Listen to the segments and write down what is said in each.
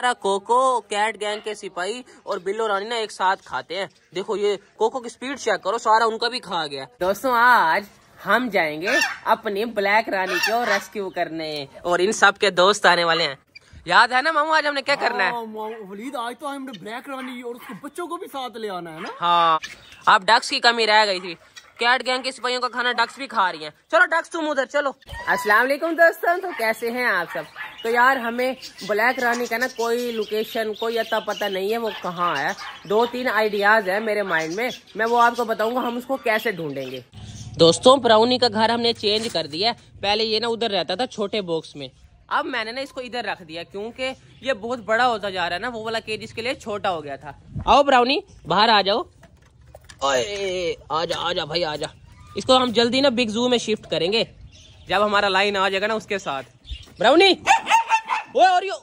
सारा cocoa cat gang के सिपाही और बिल्लो रानी ना एक साथ खाते हैं देखो ये कोको की स्पीड चेक करो सारा उनका भी खा गया दोस्तों आज हम जाएंगे अपनी ब्लैक रानी को रेस्क्यू करने और इन सब के दोस्त आने वाले हैं याद है ना मामू आज हमने क्या करना है हाँ, वलीद आज तो हमने ब्लैक रानी और उसके बच्चों को भी साथ ले आना है ना हाँ अब डक्स की कमी रह गई थी कैट गैंग के सिपाहियों का खाना डक्स भी खा रही है चलो डक्स तुम उधर चलो असला दोस्तों तो कैसे है आप सब तो यार हमें ब्लैक रानी का ना कोई लोकेशन कोई अता पता नहीं है वो कहाँ है दो तीन आइडियाज़ है मेरे माइंड में मैं वो आपको बताऊंगा हम उसको कैसे ढूंढेंगे दोस्तों ब्राउनी का घर हमने चेंज कर दिया पहले ये ना उधर रहता था छोटे बॉक्स में अब मैंने ना इसको इधर रख दिया क्योंकि ये बहुत बड़ा होता जा रहा है ना वो वाला केज इसके लिए छोटा हो गया था आओ ब्राउनी बाहर आ जाओ ओए आजा आजा भाई आजा इसको हम जल्दी ना बिग जू में शिफ्ट करेंगे जब हमारा लाइन आ जाएगा ना उसके साथ ब्राउनी ओरियो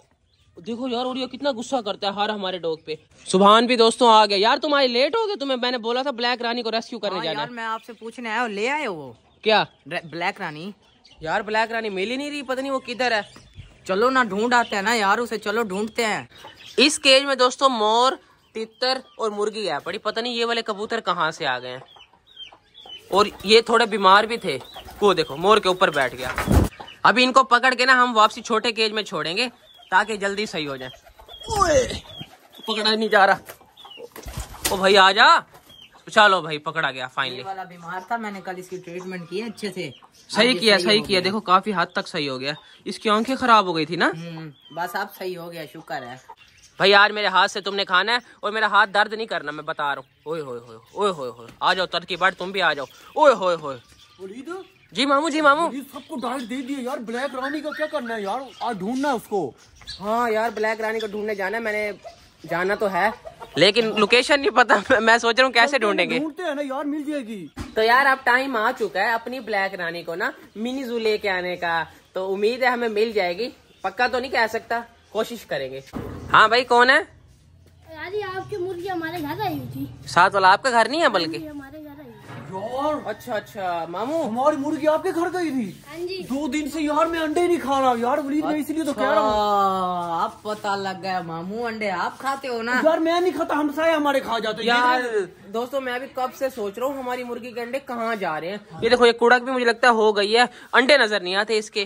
देखो यार ओरियो कितना गुस्सा करता है हर हमारे डॉग पे सुभान भी दोस्तों आ गया यार तुम्हारे लेट हो गए तुम्हें मैंने बोला था ब्लैक रानी को रेस्क्यू करने हाँ जाना यार मैं आपसे पूछने आया ले आए वो क्या ब्लैक रानी यार ब्लैक रानी मिल ही नहीं रही पता नहीं वो किधर है चलो ना ढूंढ आते हैं ना यार उसे चलो ढूंढते हैं इस केज में दोस्तों मोर तितर और मुर्गी है बड़ी पता नहीं ये वाले कबूतर कहाँ से आ गए और ये थोड़े बीमार भी थे वो देखो मोर के ऊपर बैठ गया अभी इनको पकड़ के ना हम वापसी छोटे केज में छोड़ेंगे ताकि जल्दी सही हो जाए पकड़ा नहीं जा रहा ओ भाई आ जा चलो भाई पकड़ा गया फाइनली वाला बीमार था मैंने कल इसकी ट्रीटमेंट की अच्छे से सही किया सही, सही किया देखो काफी हद तक सही हो गया इसकी आंखें खराब हो गई थी ना हम्म, बस आप सही हो गया शुक्र है भाई यार मेरे हाथ से तुमने खाना है और मेरा हाथ दर्द नहीं करना मैं बता रहा हूँ ओए हो आ जाओ तरकी बढ़ तुम भी आ जाओ ओह हो जी मामू जी मामू सबको डाइट दे दिए यार ब्लैक रानी का क्या करना है यार आज ढूंढना है उसको हाँ यार ब्लैक रानी को ढूंढने जाना है मैंने जाना तो है लेकिन लोकेशन नहीं पता मैं सोच रहा हूँ कैसे ढूंढेंगे ढूंढते हैं ना यार मिल जाएगी तो यार अब टाइम आ चुका है अपनी ब्लैक रानी को ना मिनी जू लेके आने का तो उम्मीद है हमें मिल जाएगी पक्का तो नहीं कह सकता कोशिश करेंगे हाँ भाई कौन है यार आपकी मुर्गी हमारे घर आई थी साथ वाला आपका घर नहीं है हाँ बल्कि यार अच्छा अच्छा मामू हमारी मुर्गी आपके घर गई थी हाँ दो दिन से यार मैं अंडे नहीं खा रहा यार वलीद अच्छा, इसलिए तो कह रहा हूँ आप अच्छा, पता लग गया मामू अंडे आप खाते हो ना यार मैं नहीं खाता हमसाए हमारे खा जाते यार दोस्तों मैं अभी कब से सोच रहा हूँ हमारी मुर्गी के अंडे कहाँ जा रहे हैं ये देखो ये कुड़क भी मुझे लगता है हो गई है अंडे नजर नहीं आते इसके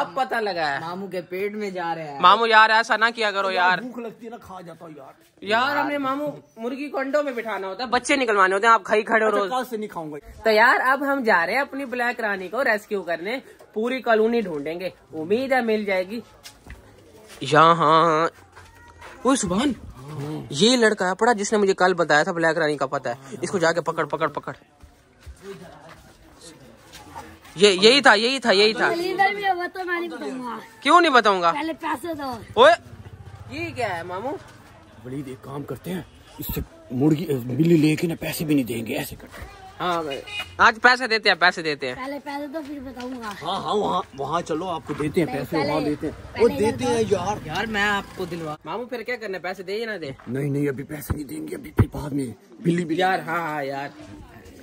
अब पता लगा है मामू के पेट में जा रहे हैं मामू यार ऐसा ना किया करो यार भूख लगती है ना खा जाता हूँ यार यार हमने मामू मुर्गी को अंडों में बिठाना होता है बच्चे निकलवाने होते हैं आप खाई खड़े हो अच्छा, रोज से नहीं खाऊंगा तो यार अब हम जा रहे हैं अपनी ब्लैक रानी को रेस्क्यू करने पूरी कॉलोनी ढूंढेंगे उम्मीद है मिल जाएगी यहाँ सुबह ये लड़का है पड़ा जिसने मुझे कल बताया था ब्लैक रानी का पता है इसको जाके पकड़ पकड़ पकड़ ये यही था यही था यही था तो क्यों नहीं बताऊंगा ये क्या है मामू बड़ी काम करते हैं इससे मुर्गी बिल्ली लेके ना पैसे भी नहीं देंगे ऐसे करते हैं हाँ भाई आज पैसे देते हैं पैसे देते हैं पहले पैसे तो फिर बताऊंगा हाँ हाँ वहाँ वहाँ चलो आपको देते हैं पैसे वहाँ देते हैं वो देते हैं यार यार मैं आपको दिलवा मामू फिर क्या करना पैसे दे ना दे नहीं नहीं अभी पैसे नहीं देंगे अभी फिर बाद में बिल्ली यार हाँ हाँ यार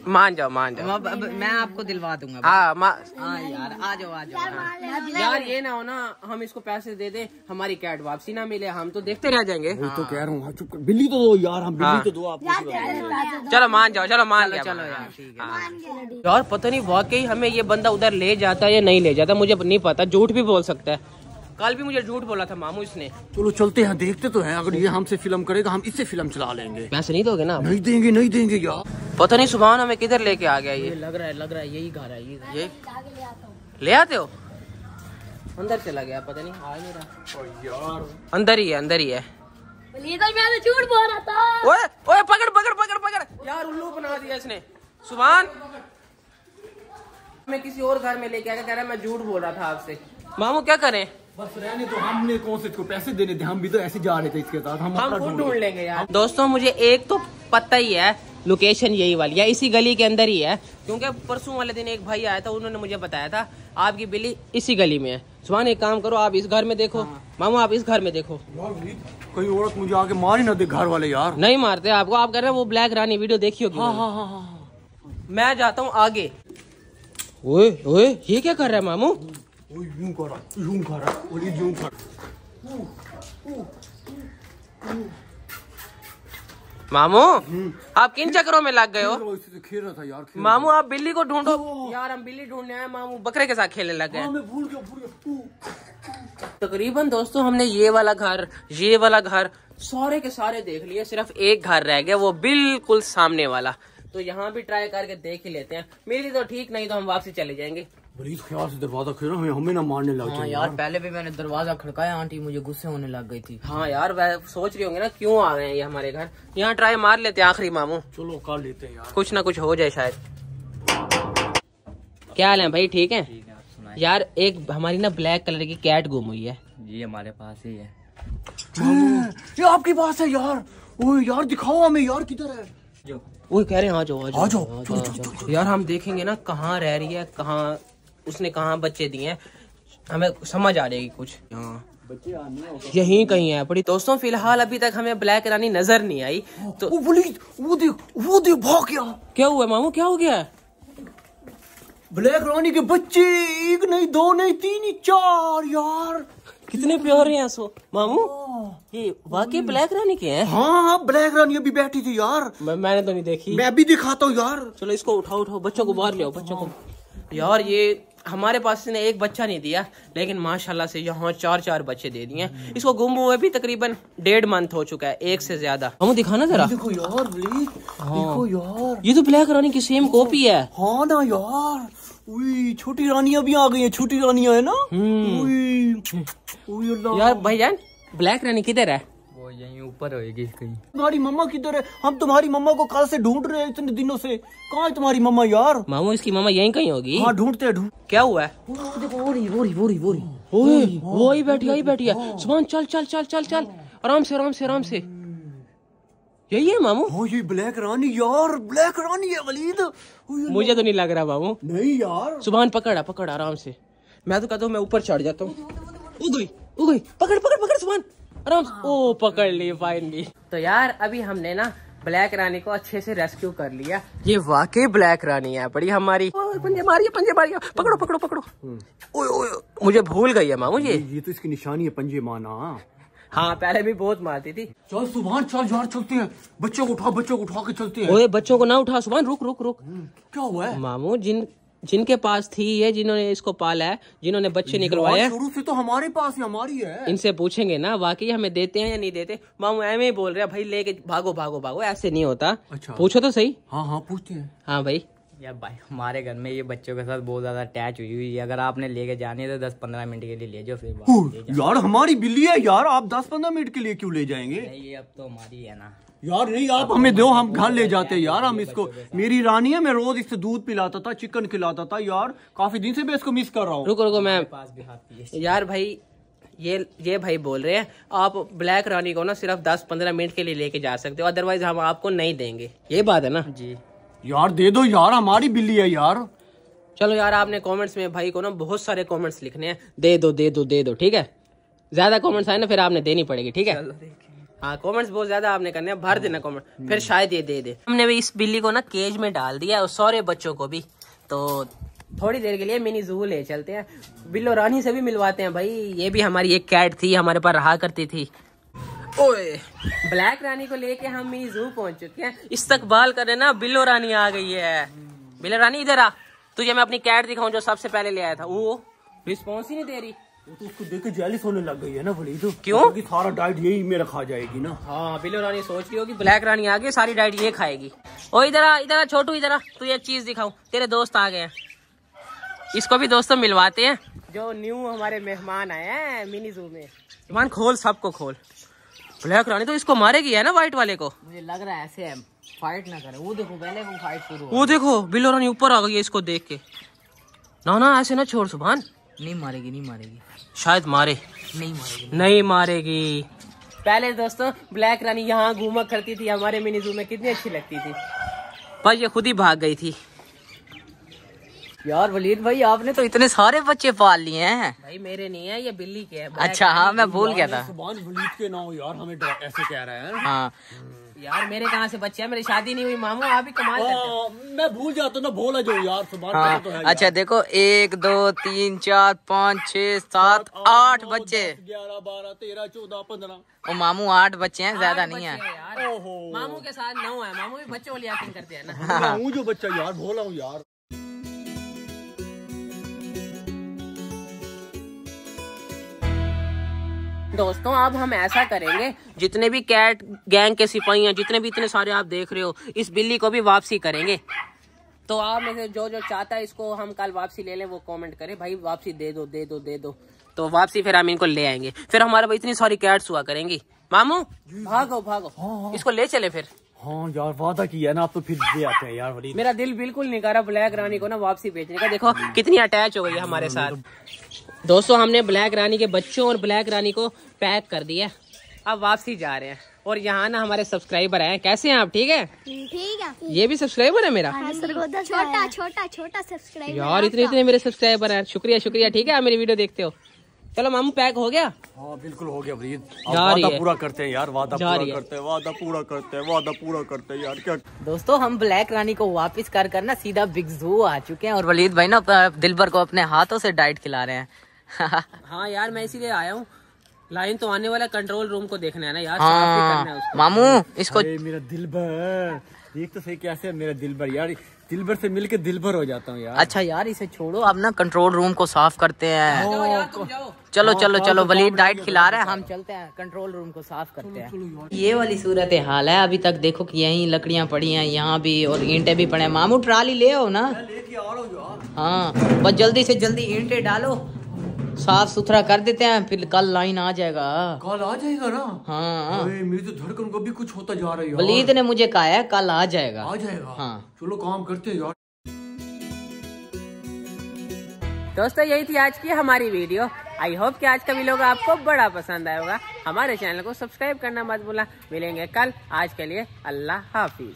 मान जाओ मान जाओ अब, मैं आपको दिलवा दूंगा हाँ मा... हाँ, यार आ जाओ आ जाओ हाँ। यार ये ना हो ना हम इसको पैसे दे दे हमारी कैट वापसी ना मिले हम तो देखते रह जाएंगे तो हाँ। तो कह रहा हूँ हाँ, बिल्ली तो दो यार हम बिल्ली तो दो आप चलो मान जाओ चलो मान लो चलो यार यार पता नहीं वाकई हमें ये बंदा उधर ले जाता है या नहीं ले जाता मुझे नहीं पता झूठ भी बोल सकता है कल भी मुझे झूठ बोला था मामू इसने चलो चलते हैं देखते तो हैं अगर ये हमसे फिल्म करेगा हम इससे फिल्म चला लेंगे पैसे नहीं दोगे ना नहीं देंगे नहीं देंगे यार पता नहीं सुबह हमें किधर लेके आ गया ये लग रहा है लग रहा है यही घर है ये ले आते हो अंदर चला गया पता नहीं आ अंदर ही है अंदर ही है तो तो झूठ बोल रहा था ओए ओए पकड़ पकड़ पकड़ पकड़ यार उल्लू बना दिया इसने सुभान मैं किसी और घर में लेके आया कह रहा मैं झूठ बोल रहा था आपसे मामू क्या करें तो दोस्तों मुझे एक तो पता ही है लोकेशन यही वाली है इसी गली के अंदर ही है क्योंकि परसों वाले दिन एक भाई आया था उन्होंने मुझे बताया था आपकी बिल्ली इसी गली में है सुबह एक काम करो आप इस घर में देखो हाँ। मामू आप इस घर में देखो कोई औरत मुझे आके मार ही ना दे घर वाले यार नहीं मारते आपको आप कर रहे हैं वो ब्लैक रानी वीडियो देखी होगी हाँ, हाँ, हाँ, हाँ, हाँ। मैं जाता हूँ आगे ओए ओए ये क्या कर रहा है मामू यूं यूं यूं मामू हम्म। आप किन चक्रों में लग गए हो तो खेल रहा था यार मामू आप बिल्ली को ढूंढो यार हम बिल्ली ढूंढने आए मामू बकरे के साथ खेलने लग गए हाँ, तकरीबन दोस्तों हमने ये वाला घर ये वाला घर सारे के सारे देख लिए सिर्फ एक घर रह गया वो बिल्कुल सामने वाला तो यहाँ भी ट्राई करके देख ही लेते हैं मेरी तो ठीक नहीं तो हम वापसी चले जाएंगे मरीज ख्याल से दरवाजा खोलो हमें हमें ना मारने लग हाँ यार पहले भी मैंने दरवाजा खड़काया आंटी मुझे गुस्से होने लग गई थी हाँ यार वह सोच रही होंगे ना क्यों आ गए ये हमारे घर यहाँ ट्राई मार लेते आखिरी मामू चलो कर लेते हैं यार कुछ ना कुछ हो जाए शायद क्या हाल है भाई ठीक है यार एक हमारी ना ब्लैक कलर की कैट गुम हुई है ये हमारे पास ही है ये आपके पास है यार ओ यार दिखाओ हमें यार किधर है जो वो कह रहे हैं आ जाओ आ जाओ यार हम देखेंगे ना कहाँ रह रही है कहाँ उसने कहा बच्चे दिए हैं हमें समझ आ जाएगी कुछ हाँ यही कहीं है पड़ी दोस्तों फिलहाल अभी तक हमें ब्लैक रानी नजर नहीं आई तो वो वो देख वो देख भाग गया क्या हुआ मामू क्या हो गया ब्लैक रानी के बच्चे एक नहीं दो नहीं तीन ही चार यार कितने प्यारे हैं सो मामू हाँ। ये वाकई ब्लैक रानी के हैं हाँ हाँ ब्लैक रानी अभी बैठी थी यार मैं, मैंने तो नहीं देखी मैं भी दिखाता हूँ यार चलो इसको उठाओ उठाओ बच्चों को बाहर ले बच्चों को हाँ। यार ये हमारे पास इसने एक बच्चा नहीं दिया लेकिन माशाल्लाह से यहाँ चार चार बच्चे दे दिए इसको गुम हुए भी तकरीबन डेढ़ मंथ हो चुका है एक से ज्यादा हम दिखाना जरा देखो यार हाँ। देखो यार ये तो ब्लैक रानी की सेम कॉपी है हाँ ना यार छोटी रानिया भी आ गई है छोटी रानिया है ना हम्म। यार भाई ब्लैक रानी किधर है यहीं ऊपर होएगी कहीं तुम्हारी मम्मा किधर है हम तुम्हारी मम्मा को कल से ढूंढ रहे हैं इतने दिनों से कहाँ है तुम्हारी मम्मा यार मामू इसकी मम्मा यहीं कहीं होगी हाँ ढूंढते हैं ढूंढ क्या हुआ है वो ही बैठी है बैठी है सुबह चल चल चल चल चल आराम से आराम से आराम से यही है मामू हो हाँ, ये ब्लैक रानी यार ब्लैक रानी है वलीद मुझे तो नहीं लग रहा मामू नहीं यार सुबह पकड़ा पकड़ आराम से मैं तो कहता हूँ मैं ऊपर चढ़ जाता हूँ उगई उगई पकड़ पकड़ पकड़ सुबह आराम ओ पकड़ ली फाइनली तो यार अभी हमने ना ब्लैक रानी को अच्छे से रेस्क्यू कर लिया ये वाकई ब्लैक रानी है बड़ी हमारी पंजे मारिए पंजे मारिए पकड़ो पकड़ो पकड़ो हम्म। ओए ओए मुझे भूल गई है मामू ये ये तो इसकी निशानी है पंजे माना हाँ पहले भी बहुत मारती थी चल सुबह चल झार चलते हैं बच्चों को उठा बच्चों को उठा के चलते हैं ओए बच्चों को ना उठा सुबह रुक रुक रुक हम्म, क्या हुआ है मामू जिन जिनके पास थी ये जिन्होंने इसको पाला है जिन्होंने बच्चे निकलवाए शुरू से तो हमारे पास ही हमारी है इनसे पूछेंगे ना वाकई हमें देते हैं या नहीं देते मामू एम ही बोल रहे भाई लेके भागो भागो भागो ऐसे नहीं होता अच्छा। पूछो तो सही हाँ हाँ पूछते हैं हाँ भाई यार भाई हमारे घर में ये बच्चों के साथ बहुत ज्यादा अटैच हुई हुई है अगर आपने लेके जानी है तो दस पंद्रह मिनट के लिए ले जाओ फिर यार हमारी बिल्ली है यार आप दस पंद्रह मिनट के लिए क्यों ले जाएंगे ये अब तो हमारी है ना यार नहीं आप हमें दो हम घर ले जाते यार हम इसको मेरी रानी है मैं रोज इससे दूध पिलाता था चिकन खिलाता था यार काफी दिन से मैं इसको मिस कर रहा हूँ रुको रुको मैं यार भाई ये ये भाई बोल रहे हैं आप ब्लैक रानी को ना सिर्फ दस पंद्रह मिनट के लिए लेके जा सकते हो अदरवाइज हम आपको नहीं देंगे ये बात है ना जी यार दे दो यार हमारी बिल्ली है यार चलो यार आपने कमेंट्स में भाई को ना बहुत सारे कमेंट्स लिखने हैं दे दो दे दो दे दो ठीक है ज्यादा कमेंट्स आए ना फिर आपने देनी पड़ेगी ठीक है हाँ कमेंट्स बहुत ज्यादा आपने करने भर देना कमेंट हाँ। फिर शायद ये दे दे हमने भी इस बिल्ली को ना केज में डाल दिया और सारे बच्चों को भी तो थोड़ी देर के लिए मिनी जू ले चलते हैं बिल्लो रानी से भी मिलवाते हैं भाई ये भी हमारी एक कैट थी हमारे पास रहा करती थी ओए ब्लैक रानी को लेके हम मिनी जू पहुंच चुके हैं इस्तकबाल करे ना बिल्लो रानी आ गई है बिल्लो रानी इधर आ तुझे मैं अपनी कैट दिखाऊँ जो सबसे पहले ले आया था वो रिस्पॉन्स ही नहीं दे रही तो उसको देख के होने लग गई है ना तो क्यों सारा डाइट यही मेरा खा जाएगी ना हाँ बिलो रानी सोच रही होगी ब्लैक रानी आ गई सारी डाइट ये खाएगी ओ इधर इधर छोटू इधर तू ये चीज तेरे दोस्त आ गए इसको भी दोस्तों तो मिलवाते हैं जो न्यू हमारे मेहमान आए हैं मिनी जू में मेहमान खोल सबको खोल ब्लैक रानी तो इसको मारेगी है ना व्हाइट वाले को मुझे लग रहा है ऐसे फाइट ना करे वो देखो पहले वो फाइट शुरू वो देखो बिलो रानी ऊपर आ गई है इसको देख के ना ना ऐसे ना छोड़ सुबह नहीं मारेगी नहीं मारेगी शायद मारे नहीं मारेगी नहीं मारेगी पहले दोस्तों ब्लैक रानी यहाँ घूमा करती थी हमारे मिनी जू में कितनी अच्छी लगती थी पर ये खुद ही भाग गई थी यार वलीद भाई आपने तो इतने सारे बच्चे पाल लिए हैं भाई मेरे नहीं है ये बिल्ली के हैं अच्छा हाँ मैं भूल गया था वलीद के ना हो यार हमें ऐसे कह रहा है हाँ हम्म। यार मेरे कहाँ से बच्चे हैं मेरी शादी नहीं हुई मामू आप ही कमाल मैं भूल जाता हूँ ना भोला जो यार सुबह हाँ, तो है अच्छा देखो एक दो तीन चार पाँच छ सात आठ बच्चे ग्यारह बारह तेरह चौदह पंद्रह और मामू आठ बच्चे हैं ज्यादा नहीं है मामू के साथ नौ है मामू भी बच्चों वाली एक्टिंग करते हैं ना जो बच्चा यार भोला हूँ यार दोस्तों अब हम ऐसा करेंगे जितने भी कैट गैंग के सिपाही हैं जितने भी इतने सारे आप देख रहे हो इस बिल्ली को भी वापसी करेंगे तो आप में से जो जो चाहता है इसको हम कल वापसी ले लें वो कमेंट करें भाई वापसी दे दो दे दो दे दो तो वापसी फिर हम इनको ले आएंगे फिर हमारे भाई इतनी सारी कैट्स हुआ करेंगी मामू भागो भागो हाँ, हाँ। इसको ले चले फिर हाँ यार वादा किया ना आप तो फिर ले आते हैं यार तो। मेरा दिल बिल्कुल नहीं कर रहा ब्लैक रानी को ना वापसी भेजने का देखो कितनी अटैच हो गई है हमारे हाँ, तो साथ दोस्तों हमने ब्लैक रानी के बच्चों और ब्लैक रानी को पैक कर दिया अब वापसी जा रहे हैं और यहाँ ना हमारे सब्सक्राइबर हैं कैसे हैं आप ठीक है ठीक है ये भी सब्सक्राइबर है मेरा हाँ छोटा छोटा छोटा सब्सक्राइबर यार इतने इतने मेरे सब्सक्राइबर हैं शुक्रिया शुक्रिया ठीक है आप मेरी वीडियो देखते हो चलो मामू पैक हो गया हाँ बिल्कुल हो गया ब्रीद वादा पूरा करते हैं यार वादा पूरा करते हैं वादा पूरा करते हैं वादा पूरा करते हैं यार क्या दोस्तों हम ब्लैक रानी को वापस कर कर ना सीधा बिग जू आ चुके हैं और वलीद भाई ना दिलबर को अपने हाथों से डाइट खिला रहे हैं हाँ यार मैं इसीलिए आया हूँ लाइन तो आने वाला कंट्रोल रूम को देखना है ना यार हाँ, करना है मामू इसको मेरा दिल भर देख तो सही कैसे है मेरा दिल भर यार दिल भर से मिलके दिल भर हो जाता हूँ यार अच्छा यार इसे छोड़ो अब ना कंट्रोल रूम को साफ करते हैं चलो चलो चलो हाँ, हाँ, वली डाइट तो खिला रहा है हम चलते हैं कंट्रोल रूम को साफ करते हैं ये वाली सूरत हाल है अभी तक देखो कि यही लकड़ियाँ पड़ी हैं यहाँ भी और ईंटे भी पड़े हैं मामू ट्राली ले आओ ना हाँ बस जल्दी से जल्दी ईंटे डालो साफ सुथरा कर देते हैं फिर कल लाइन आ जाएगा कल आ जाएगा ना हाँ मेरी तो धड़कन को भी कुछ होता जा रही है वलीद ने मुझे कहा है कल आ जाएगा आ जाएगा हाँ चलो काम करते हैं यार दोस्तों यही थी आज की हमारी वीडियो आई होप कि आज का लोग आपको बड़ा पसंद आएगा हमारे चैनल को सब्सक्राइब करना मत भूला मिलेंगे कल आज के लिए अल्लाह हाफिज